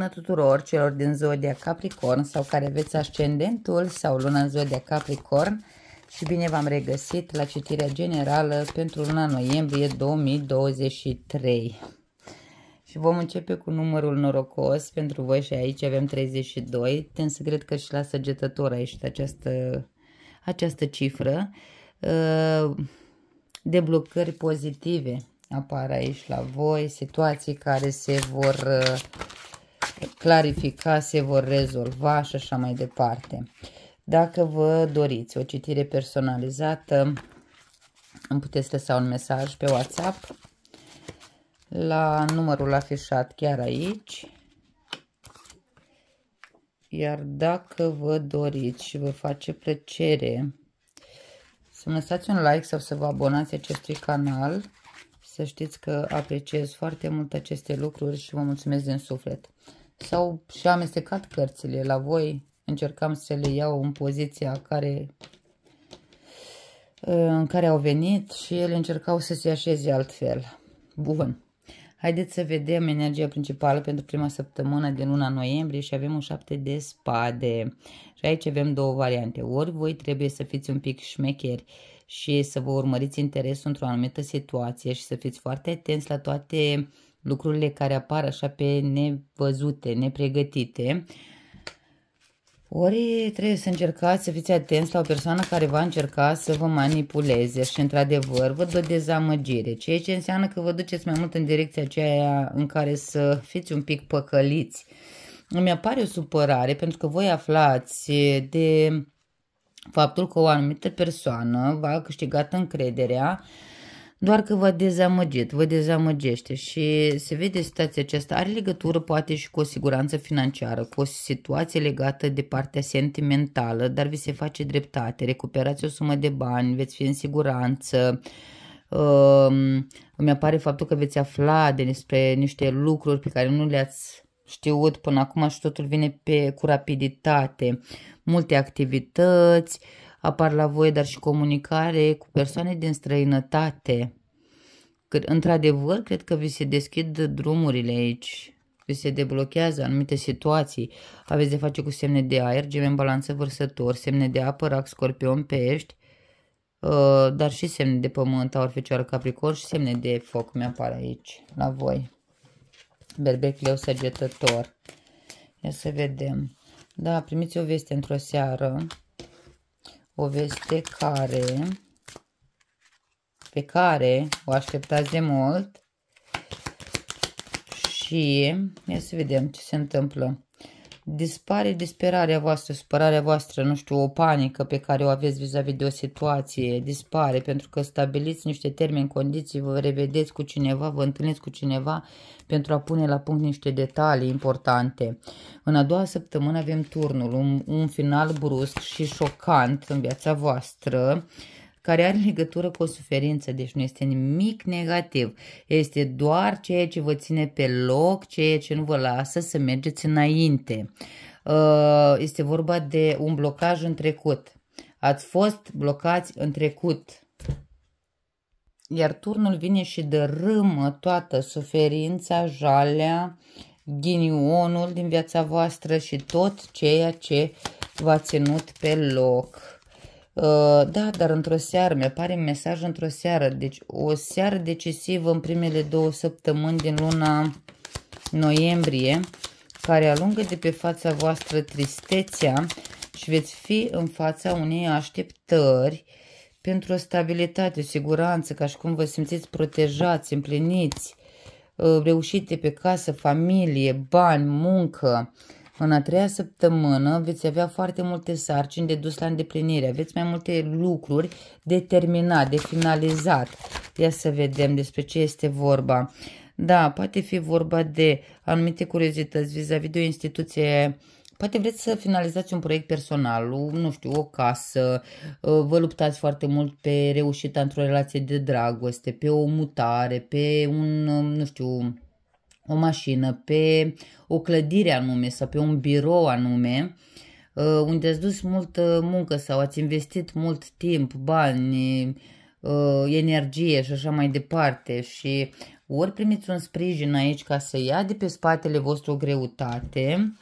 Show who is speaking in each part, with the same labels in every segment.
Speaker 1: bună tuturor celor din zodia Capricorn sau care veți ascendentul sau luna în zodia Capricorn și bine v-am regăsit la citirea generală pentru luna noiembrie 2023. Și vom începe cu numărul norocos pentru voi și aici avem 32. tens să cred că și la săgetător a ieșit această, această cifră. Uh, deblocări pozitive apar aici la voi, situații care se vor uh, clarifica, se vor rezolva și așa mai departe. Dacă vă doriți o citire personalizată, îmi puteți lăsa un mesaj pe WhatsApp la numărul afișat chiar aici. Iar dacă vă doriți și vă face plăcere să-mi lăsați un like sau să vă abonați acestui canal, să știți că apreciez foarte mult aceste lucruri și vă mulțumesc din suflet sau și amestecat cărțile la voi. Încercam să le iau în poziția care, în care au venit și ele încercau să se așeze altfel. Bun. Haideți să vedem energia principală pentru prima săptămână din luna noiembrie și avem un șapte de spade. Și aici avem două variante. Ori voi trebuie să fiți un pic șmecheri și să vă urmăriți interesul într-o anumită situație și să fiți foarte atenți la toate uh, lucrurile care apar așa pe nevăzute, nepregătite. Ori trebuie să încercați să fiți atenți la o persoană care va încerca să vă manipuleze și într-adevăr vă dă dezamăgire, ceea ce înseamnă că vă duceți mai mult în direcția aceea în care să fiți un pic păcăliți. Îmi apare o supărare pentru că voi aflați de faptul că o anumită persoană va a câștigat încrederea doar că vă dezamăgit, vă dezamăgește și se vede situația aceasta are legătură poate și cu o siguranță financiară, cu o situație legată de partea sentimentală, dar vi se face dreptate, recuperați o sumă de bani, veți fi în siguranță, uh, îmi apare faptul că veți afla despre niște lucruri pe care nu le-ați știut până acum și totul vine pe, cu rapiditate, multe activități, uh, apar la voi, dar și comunicare cu persoane din străinătate. într-adevăr, cred că vi se deschid drumurile aici, vi se deblochează anumite situații. Aveți de face cu semne de aer, gemen balanță vărsător, semne de apă, rac, scorpion, pești, uh, dar și semne de pământ, aur, fecioară, capricorn și semne de foc mi-apar aici, la voi. Berbec, leu, săgetător. Ia să vedem. Da, primiți o veste într-o seară poveste care, pe care o așteptați de mult și ia să vedem ce se întâmplă dispare disperarea voastră, supărarea voastră, nu știu, o panică pe care o aveți vis-a-vis de o situație, dispare pentru că stabiliți niște termeni, condiții, vă revedeți cu cineva, vă întâlniți cu cineva pentru a pune la punct niște detalii importante. În a doua săptămână avem turnul, un, un final brusc și șocant în viața voastră, uh, care are legătură cu o suferință, deci nu este nimic negativ. Este doar ceea ce vă ține pe loc, ceea ce nu vă lasă să mergeți înainte. Uh, este vorba de un blocaj în trecut. Ați fost blocați în trecut. Iar turnul vine și dărâmă toată suferința, jalea, ghinionul din viața voastră și tot ceea ce v-a ținut pe loc. Uh, da, dar într-o seară, mi pare mesaj într-o seară. Deci o seară decisivă în primele două săptămâni din luna noiembrie, care alungă de pe fața voastră tristețea și veți fi în fața unei așteptări pentru o stabilitate, o siguranță, ca și cum vă simțiți protejați, împliniți, uh, reușite pe casă, familie, bani, muncă, în a treia săptămână veți avea foarte multe sarcini de dus la îndeplinire. Aveți mai multe lucruri de terminat, de finalizat. Ia să vedem despre ce este vorba. Da, poate fi vorba de anumite curiozități vis-a-vis -vis de o instituție Poate vreți să finalizați un proiect personal, nu știu, o casă, uh, vă luptați foarte mult pe reușita într-o relație de dragoste, pe o mutare, pe un, uh, nu știu, o mașină, pe o clădire anume sau pe un birou anume, uh, unde ați dus multă muncă sau ați investit mult timp, bani, uh, energie și așa mai departe și ori primiți un sprijin aici ca să ia de pe spatele vostru o greutate,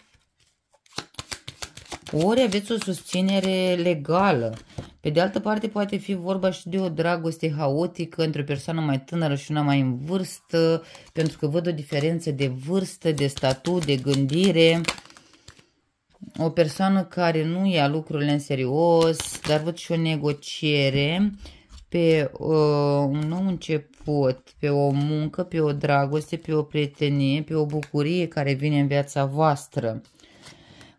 Speaker 1: ori aveți o susținere legală. Pe de altă parte, poate fi vorba și de o dragoste haotică între o persoană mai tânără și una mai în vârstă, pentru că văd o diferență de vârstă, de statut, de gândire. O persoană care nu ia lucrurile în serios, dar văd și o negociere pe uh, un nou început, pe o muncă, pe o dragoste, pe o prietenie, pe o bucurie care vine în viața voastră. Uh,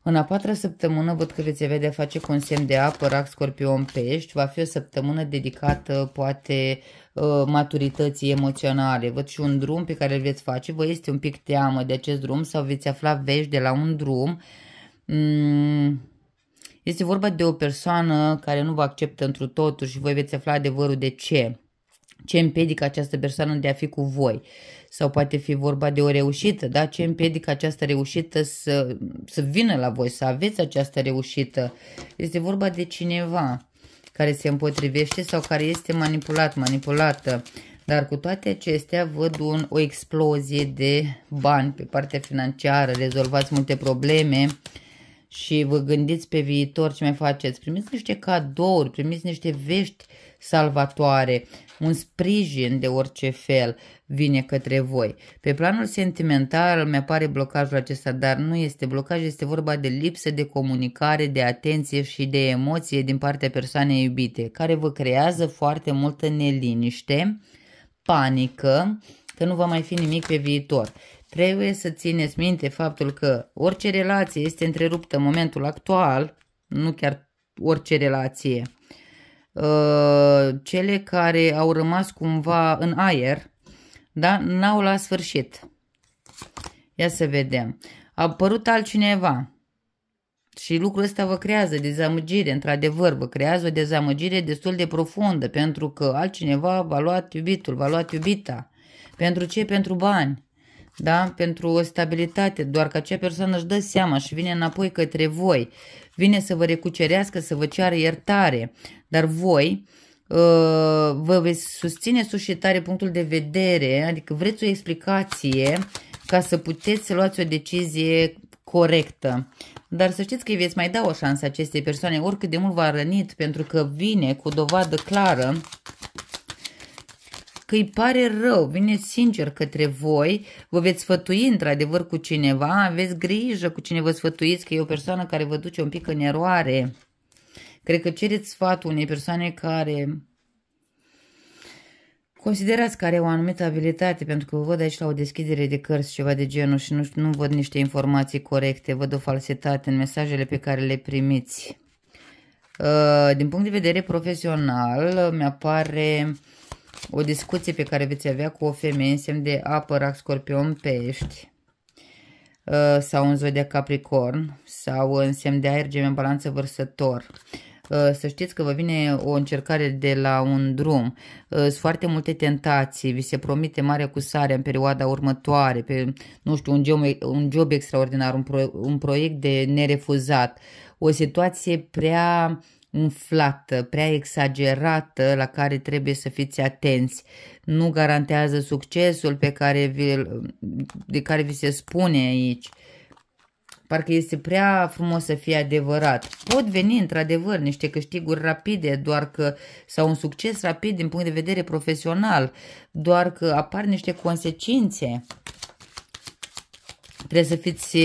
Speaker 1: în a patra săptămână văd că veți avea de face cu un semn de apă, rac, scorpion, pești. Va fi o săptămână dedicată, poate, uh, maturității emoționale. Văd și un drum pe care îl veți face. Vă este un pic teamă de acest drum sau veți afla vești de la un drum. Mm, este vorba de o persoană care nu vă acceptă întru totul și voi veți afla adevărul de ce. Ce împiedică această persoană de a fi cu voi? Sau poate fi vorba de o reușită, da? Ce împiedică această reușită să, să vină la voi, să aveți această reușită? Este vorba de cineva care se împotrivește sau care este manipulat, manipulată. Dar cu toate acestea văd un, o explozie de bani pe partea financiară, rezolvați multe probleme, uh, și vă gândiți pe viitor ce mai faceți. Primiți niște cadouri, primiți niște vești salvatoare, un sprijin de orice fel vine către voi. Pe planul sentimental mi apare blocajul acesta, dar nu este blocaj, este vorba de lipsă de comunicare, de atenție și de emoție din partea persoanei iubite, care vă creează foarte multă neliniște, panică, că nu va mai fi nimic pe viitor. Trebuie să țineți minte faptul că orice relație este întreruptă în momentul actual, nu chiar orice relație. Uh, cele care au rămas cumva în aer, da, n-au la sfârșit. Ia să vedem. A apărut altcineva. Și lucrul ăsta vă creează dezamăgire, într-adevăr, vă creează o dezamăgire destul de profundă, pentru că altcineva v-a luat iubitul, v-a luat iubita. Pentru ce? Pentru bani da? pentru o stabilitate, doar că acea persoană își dă seama și vine înapoi către voi, vine să vă recucerească, să vă ceară iertare, dar voi uh, vă veți susține sus și tare punctul de vedere, adică vreți o explicație ca să puteți să luați o decizie corectă. Dar să știți că îi veți mai da o șansă acestei persoane, oricât de mult v-a rănit, pentru că vine cu dovadă clară că îi pare rău, vine sincer către voi, vă veți sfătui într-adevăr cu cineva, aveți grijă cu cine vă sfătuiți, că e o persoană care vă duce un pic în eroare. Cred că cereți sfatul unei persoane care Considerați că are o anumită abilitate, pentru că vă văd aici la o deschidere de cărți, ceva de genul și nu, nu văd niște informații corecte, văd o falsitate în mesajele pe care le primiți. Uh, din punct de vedere profesional, mi-apare o discuție pe care veți avea cu o femeie în semn de apă, rac, scorpion, pești uh, sau în zodia Capricorn sau în semn de aer, gemen, balanță, vărsător. Uh, să știți că vă vine o încercare de la un drum. Uh, sunt foarte multe tentații, vi se promite mare cusare în perioada următoare, pe, nu știu, un job, un job extraordinar, un, pro, un proiect de nerefuzat, o situație prea uh, umflată, prea exagerată, la care trebuie să fiți atenți. Nu garantează succesul pe care vi, de care vi se spune aici. Parcă este prea frumos să fie adevărat. Pot veni, într-adevăr, niște câștiguri rapide, doar că, sau un succes rapid din punct de vedere profesional, doar că apar niște consecințe. Trebuie să fiți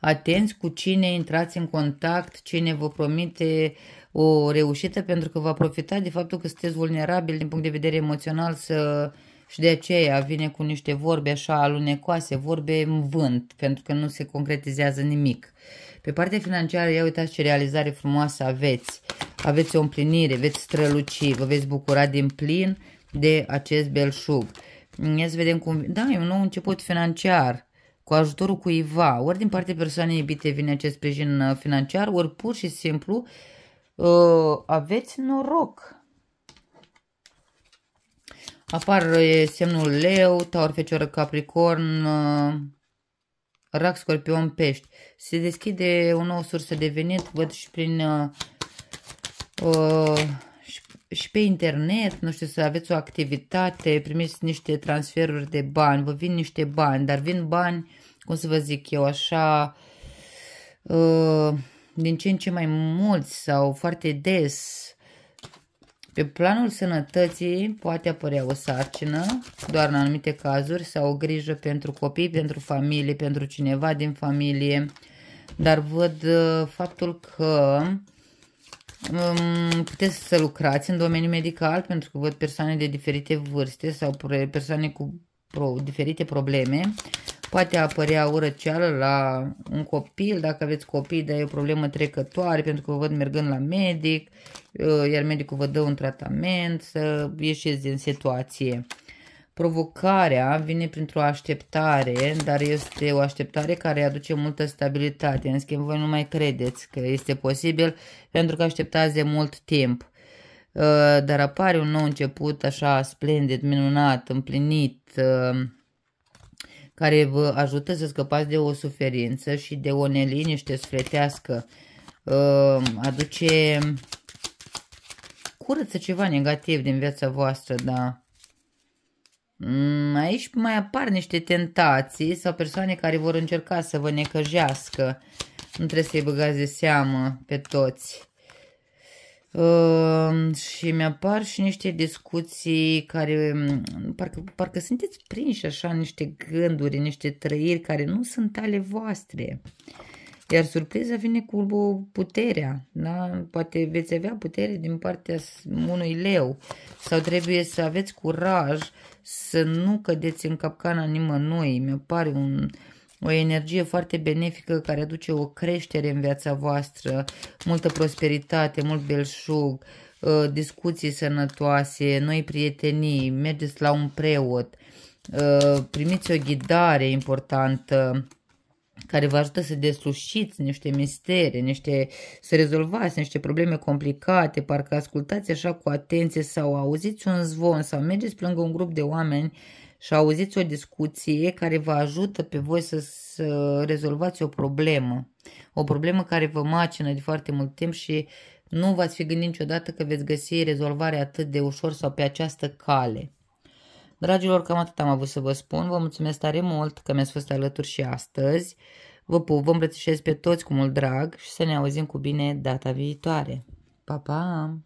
Speaker 1: atenți cu cine intrați în contact, cine vă promite uh, o reușită pentru că va profita de faptul că sunteți vulnerabil din punct de vedere emoțional să... și de aceea vine cu niște vorbe așa alunecoase, vorbe în vânt, pentru că nu se concretizează nimic. Pe partea financiară, ia uitați ce realizare frumoasă aveți. Aveți o împlinire, veți străluci, vă veți bucura din plin de acest belșug. Ia să vedem cum... Da, e un nou început financiar cu ajutorul cuiva. Ori din partea persoanei iubite vine acest sprijin uh, financiar, ori pur și simplu uh, Ă, aveți noroc. Apar semnul leu, taur, fecioară, capricorn, ă, rac, scorpion, pești. Se deschide o nouă sursă de venit, văd și prin uh, și, și pe internet, nu știu, să aveți o activitate, primiți niște transferuri de bani, vă vin niște bani, dar vin bani, cum să vă zic eu, așa... Uh, din ce în ce mai mulți sau foarte des. Pe planul sănătății poate apărea o sarcină, doar în anumite cazuri, sau o grijă pentru copii, pentru familie, pentru cineva din familie, dar văd uh, faptul că um, puteți să lucrați în domeniul medical pentru că văd persoane de diferite vârste sau persoane cu diferite probleme Poate apărea o răceală la un copil, dacă aveți copii, dar e o problemă trecătoare, pentru că vă văd mergând la medic, uh, iar medicul vă dă un tratament, să ieșiți din situație. Provocarea vine printr-o așteptare, dar este o așteptare care aduce multă stabilitate. În schimb, voi nu mai credeți că este posibil pentru că așteptați de mult timp. Uh, dar apare un nou început așa splendid, minunat, împlinit, uh, care vă ajută să scăpați de o suferință și de o neliniște sfletească. Uh, aduce curăță ceva negativ din viața voastră, da. Mm, aici mai apar niște tentații sau persoane care vor încerca să vă necăjească. Nu trebuie să-i băgați de seamă pe toți. Uh, și mi-apar și niște discuții care mm, parcă, parcă sunteți prinși așa niște gânduri, niște trăiri care nu sunt ale voastre. Iar surpriza vine cu puterea, da? Poate veți avea putere din partea unui leu sau trebuie să aveți curaj să nu cădeți în capcana nimănui. Mi-apare un, o energie foarte benefică care aduce o creștere în viața voastră, multă prosperitate, mult belșug, uh, discuții sănătoase, noi prietenii, mergeți la un preot, uh, primiți o ghidare importantă, care vă ajută să deslușiți niște mistere, niște, să rezolvați niște probleme complicate, parcă ascultați așa cu atenție sau auziți un zvon sau mergeți pe lângă un grup de oameni uh, și auziți o discuție care vă ajută pe voi să, să rezolvați o problemă. O problemă care vă macină de foarte mult timp și nu v-ați fi gândit niciodată că veți găsi rezolvarea atât de ușor sau pe această cale. Dragilor, cam atât am avut să vă spun. Vă mulțumesc tare mult că mi-ați fost alături și astăzi. Vă pup, vă îmbrățișez pe toți cu mult drag și să ne auzim cu bine data viitoare. Pa, pa!